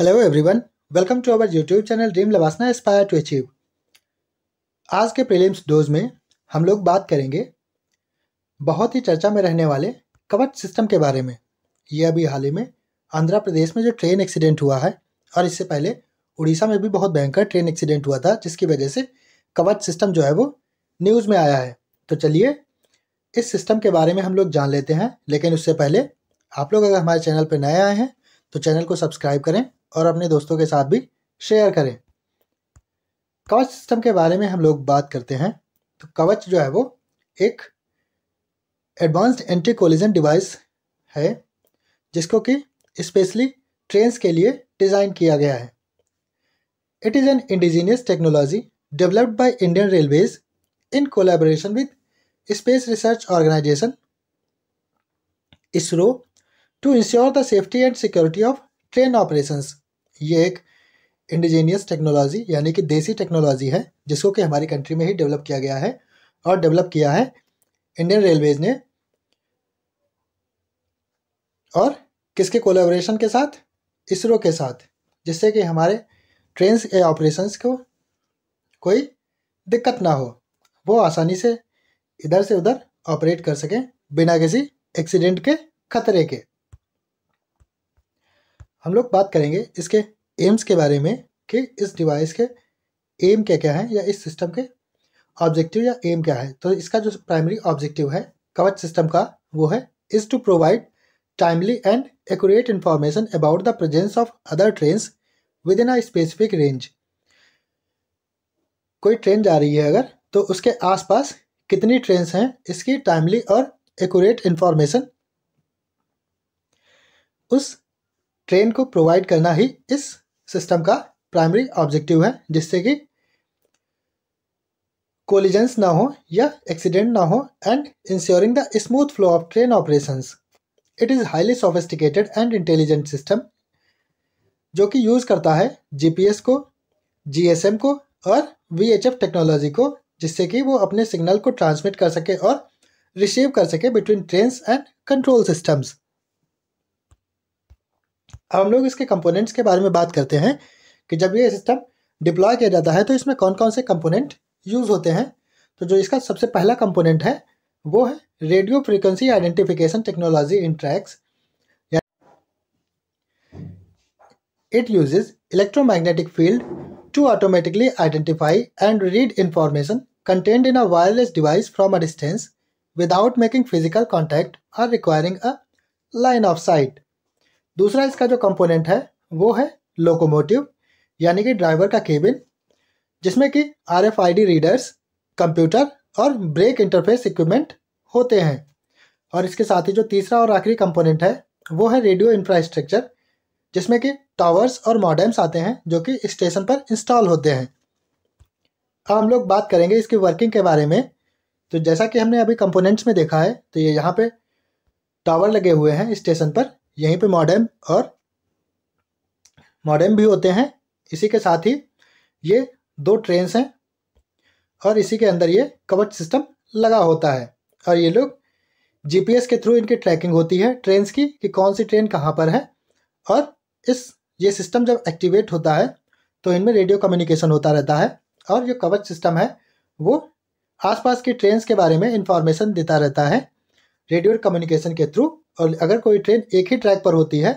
Hello everyone welcome to our YouTube channel dream लवासना aspire to achieve आज के prelims dose में हम लोग बात करेंगे बहुत ही चर्चा में रहने वाले कवच सिस्टम के बारे में ये अभी हाल ही में आंध्र प्रदेश में जो ट्रेन एक्सीडेंट हुआ है और इससे पहले उड़ीसा में भी बहुत भयंकर ट्रेन एक्सीडेंट हुआ था जिसकी वजह से कवच सिस्टम जो है वो न्यूज़ में आया है तो चलिए इस सिस्टम के बारे में हम लोग जान लेते हैं लेकिन उससे पहले आप लोग अगर हमारे चैनल पर नए आए हैं तो चैनल को सब्सक्राइब करें और अपने दोस्तों के साथ भी शेयर करें कवच सिस्टम के बारे में हम लोग बात करते हैं तो कवच जो है वो एक एडवांस्ड एंटी कोलिजन डिवाइस है जिसको कि स्पेशली ट्रेन्स के लिए डिज़ाइन किया गया है it is an indigenous technology developed by Indian railways in collaboration with space research organisation ISRO to ensure the safety and security of train operations ये एक इंडिजीनियस टेक्नोलॉजी यानी कि देसी टेक्नोलॉजी है जिसको कि हमारी कंट्री में ही डेवलप किया गया है और डेवलप किया है इंडियन रेलवेज ने और किसके कोलेबोरेशन के साथ इसरो के साथ जिससे कि हमारे ट्रेन के ऑपरेशन को कोई दिक्कत ना हो वो आसानी से इधर से उधर ऑपरेट कर सकें बिना किसी एक्सीडेंट के खतरे के हम लोग बात करेंगे इसके एम्स के बारे में कि इस डिवाइस के एम क्या क्या है या इस सिस्टम के ऑब्जेक्टिव या एम क्या है तो इसका जो प्राइमरी ऑब्जेक्टिव है कवच सिस्टम का वो है is to provide and and accurate about the presence of other train within a specific range कोई ट्रेन जा रही है अगर तो उसके आसपास कितनी ट्रेन हैं इसकी टाइमली और एकट इंफॉर्मेशन उस ट्रेन को प्रोवाइड करना ही इस सिस्टम का प्राइमरी ऑब्जेक्टिव है जिससे कि कोलिजेंस ना हो या एक्सीडेंट ना हो and ensuring the smooth flow of train operations it is highly sophisticated and intelligent system जो कि यूज़ करता है जीपीएस को जीएसएम को और वीएचएफ टेक्नोलॉजी को जिससे कि वो अपने सिग्नल को ट्रांसमिट कर सके और रिसीव कर सके between train and control systems अब हम लोग इसके कंपोनेंट्स के बारे में बात करते हैं कि जब ये सिस्टम डिप्लॉय किया जाता है तो इसमें कौन कौन से कंपोनेंट यूज़ होते हैं तो जो इसका सबसे पहला कंपोनेंट है वो है radio frequency identification technology in tracks it uses electromagnetic field to automatically identify and read information content in a wireless device from a distance without making physical contact or requiring a line of sight दूसरा इसका जो component है वो है locomotive यानी कि driver का cabin जिसमें कि आर एफ रीडर्स कंप्यूटर और ब्रेक इंटरफेस इक्विपमेंट होते हैं और इसके साथ ही जो तीसरा और आखिरी कंपोनेंट है वो है रेडियो इंफ्रास्ट्रक्चर जिसमें कि टावर्स और मॉडेम्स आते हैं जो कि स्टेशन पर इंस्टॉल होते हैं अब हम लोग बात करेंगे इसकी वर्किंग के बारे में तो जैसा कि हमने अभी कंपोनेंट्स में देखा है तो ये यहाँ पे टावर लगे हुए हैं स्टेशन पर यहीं पे मॉडेम और मॉडेम भी होते हैं इसी के साथ ही ये दो ट्रेन्स हैं और इसी के अंदर ये कवच सिस्टम लगा होता है और ये लोग जीपीएस के थ्रू इनकी ट्रैकिंग होती है ट्रेन्स की कि कौन सी ट्रेन कहाँ पर है और इस ये सिस्टम जब एक्टिवेट होता है तो इनमें रेडियो कम्युनिकेशन होता रहता है और जो कवच सिस्टम है वो आसपास की ट्रेन्स के बारे में इंफॉर्मेशन देता रहता है रेडियो कम्युनिकेशन के थ्रू और अगर कोई ट्रेन एक ही ट्रैक पर होती है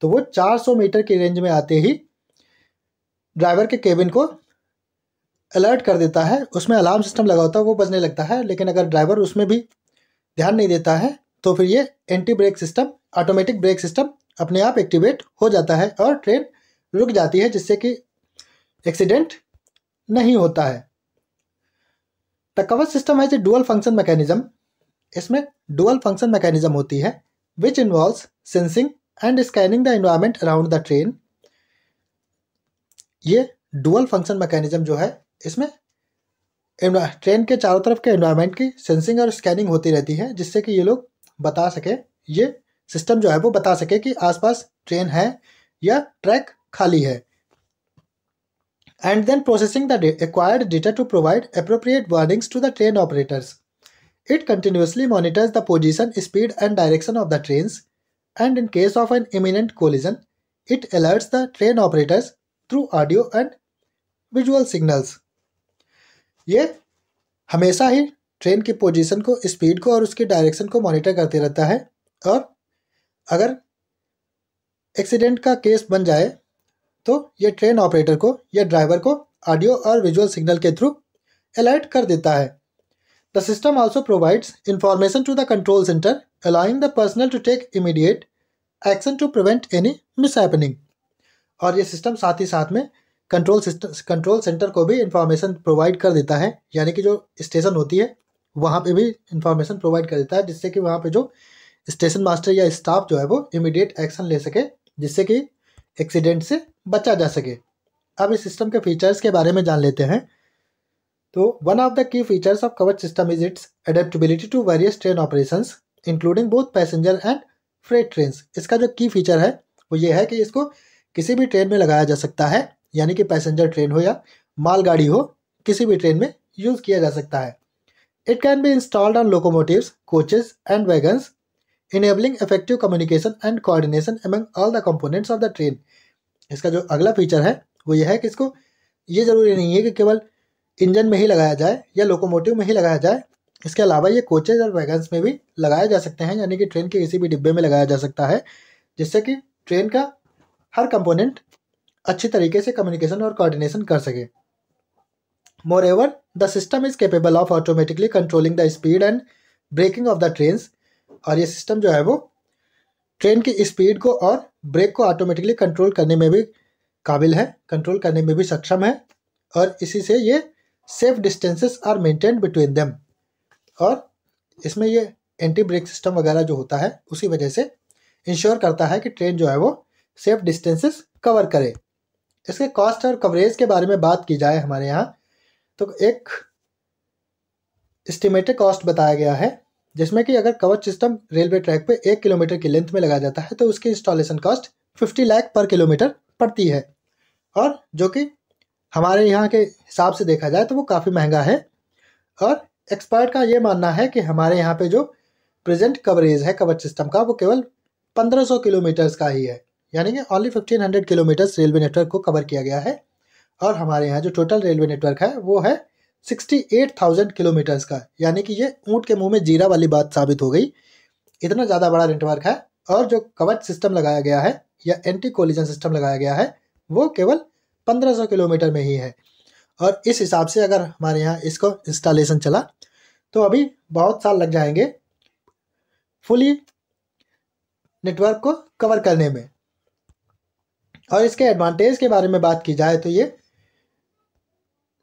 तो वो 400 मीटर की रेंज में आते ही ड्राइवर के केबिन को अलर्ट कर देता है उसमें अलार्म सिस्टम लगा होता है वो बजने लगता है लेकिन अगर ड्राइवर उसमें भी ध्यान नहीं देता है तो फिर ये anti brake system automatic brake system अपने आप एक्टिवेट हो जाता है और ट्रेन रुक जाती है जिससे कि एक्सीडेंट नहीं होता है द कवर सिस्टम है जो डुअल फंक्शन मैकेनिज्म इसमें डुअल फंक्शन मैकेनिज्म होती है which involves sensing and scanning the environment around the train ये डुअल फंक्शन मैकेनिज्म जो है इसमें ट्रेन के चारों तरफ के एनवायरनमेंट की सेंसिंग और स्कैनिंग होती रहती है जिससे कि ये लोग बता सके ये सिस्टम जो है वो बता सके कि आसपास ट्रेन है या ट्रैक खाली है and then processing the required data to provide appropriate warnings to the train operators. It continuously monitors the position, speed and direction of the trains and in case of an imminent collision, it alerts the train operators through audio and visual signals ये हमेशा ही train की position को speed को और उसकी direction को monitor करते रहता है और अगर एक्सीडेंट का केस बन जाए तो ये ट्रेन ऑपरेटर को या ड्राइवर को ऑडियो और विजुअल सिग्नल के थ्रू अलर्ट कर देता है The system also provides information to the control center, allowing the personnel to take immediate action to prevent any mishappening और ये सिस्टम साथ ही साथ में कंट्रोल सिस्टम कंट्रोल सेंटर को भी इंफॉर्मेशन प्रोवाइड कर देता है यानी कि जो स्टेशन होती है वहाँ पे भी इंफॉर्मेशन प्रोवाइड कर देता है जिससे कि वहाँ पे जो स्टेशन मास्टर या स्टाफ जो है वो इमीडिएट एक्शन ले सके जिससे कि एक्सीडेंट से बचा जा सके अब इस सिस्टम के फीचर्स के बारे में जान लेते हैं तो one of the key features of Kavach system is its adaptability to various train operation including both passenger and freight train इसका जो की फीचर है वो ये है कि इसको किसी भी ट्रेन में लगाया जा सकता है यानी कि पैसेंजर ट्रेन हो या मालगाड़ी हो किसी भी ट्रेन में यूज़ किया जा सकता है it can be installed on locomotive coaches and wagons enabling effective communication and coordination among all the components of the train इसका जो अगला फीचर है वो ये है कि इसको ये ज़रूरी नहीं है कि केवल इंजन में ही लगाया जाए या लोकोमोटिव में ही लगाया जाए इसके अलावा ये कोचेज और वैगन्स में भी लगाए जा सकते हैं यानी कि ट्रेन के किसी भी डिब्बे में लगाया जा सकता है जिससे कि ट्रेन का हर कंपोनेंट अच्छी तरीके से कम्युनिकेशन और कोऑर्डिनेशन कर सके moreover the system is capable of automatically controlling the speed and braking of the train और ये सिस्टम जो है वो ट्रेन की स्पीड को और ब्रेक को ऑटोमेटिकली कंट्रोल करने में भी काबिल है कंट्रोल करने में भी सक्षम है और इसी से ये safe distances are maintain between them और इसमें ये एंटी ब्रेक सिस्टम वगैरह जो होता है उसी वजह से इंश्योर करता है कि ट्रेन जो है वो सेफ डिस्टेंसेस कवर करे इसके कॉस्ट और कवरेज के बारे में बात की जाए हमारे यहाँ तो एक इस्टीमेटेड कॉस्ट बताया गया है जिसमें कि अगर कवच सिस्टम रेलवे ट्रैक पे एक किलोमीटर की लेंथ में लगाया जाता है तो उसकी इंस्टॉलेशन कॉस्ट फिफ्टी लाख पर किलोमीटर पड़ती है और जो कि हमारे यहाँ के हिसाब से देखा जाए तो वो काफ़ी महंगा है और एक्सपर्ट का ये मानना है कि हमारे यहाँ पे जो प्रेजेंट कवरेज है कवर सिस्टम का वो केवल 1500 किलोमीटर्स का ही है यानी कि ओनली 1500 किलोमीटर्स रेलवे नेटवर्क को कवर किया गया है और हमारे यहाँ जो टोटल रेलवे नेटवर्क है वो है 68,000 किलोमीटर्स का यानी कि ये ऊँट के मुँह में जीरा वाली बात साबित हो गई इतना ज़्यादा बड़ा नेटवर्क है और जो कवच सिस्टम लगाया गया है या एंटी कोलिजन सिस्टम लगाया गया है वो केवल पंद्रह सौ किलोमीटर में ही है और इस हिसाब से अगर हमारे यहाँ इसको इंस्टॉलेशन चला तो अभी बहुत साल लग जाएंगे फुली नेटवर्क को कवर करने में और इसके एडवांटेज के बारे में बात की जाए तो ये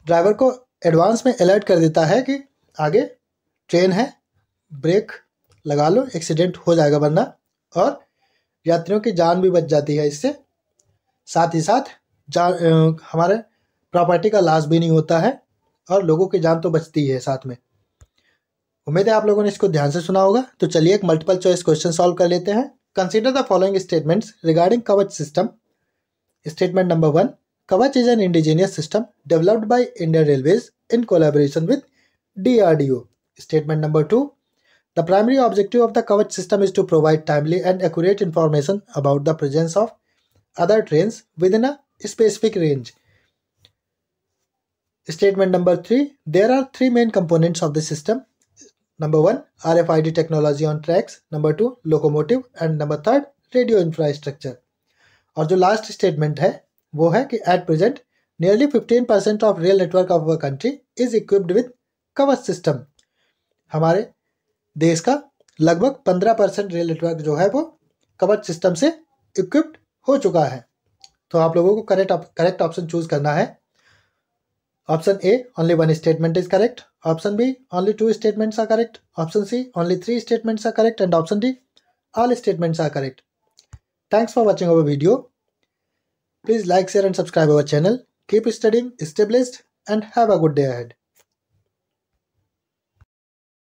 ड्राइवर को एडवांस में अलर्ट कर देता है कि आगे ट्रेन है ब्रेक लगा लो एक्सीडेंट हो जाएगा वरना और यात्रियों की जान भी बच जाती है इससे साथ ही साथ जा हमारे प्रॉपर्टी का लॉस भी नहीं होता है और लोगों की जान तो बचती है साथ में उम्मीद है आप लोगों ने इसको ध्यान से सुना होगा तो चलिए एक मल्टीपल चॉइस क्वेश्चन सॉल्व कर लेते हैं consider the following statements regarding Kavach system statement number one Kavach is an indigenous system developed by Indian railways in collaboration with statement number two the primary objective of the Kavach system is to provide timely and accurate information about the presence of other train within a specific range statement number three there are three main components of the system number one R F I D technology on tracks number two locomotive and number third radio infrastructure और जो last statement है वो है कि at present nearly fifteen percent of rail network of our country is equipped with Kavach system हमारे देश का लगभग पंद्रह परसेंट रेल नेटवर्क जो है वो कवच सिस्टम से इक्विप्ड हो चुका है तो आप लोगों को करेक्ट करेक्ट ऑप्शन चूज करना है option A only one statement is correct option B only two statements are correct option C only three statements are correct and option D all statements are correct thanks for watching our video please like share and subscribe our channel keep studying stay blessed and have a good day ahead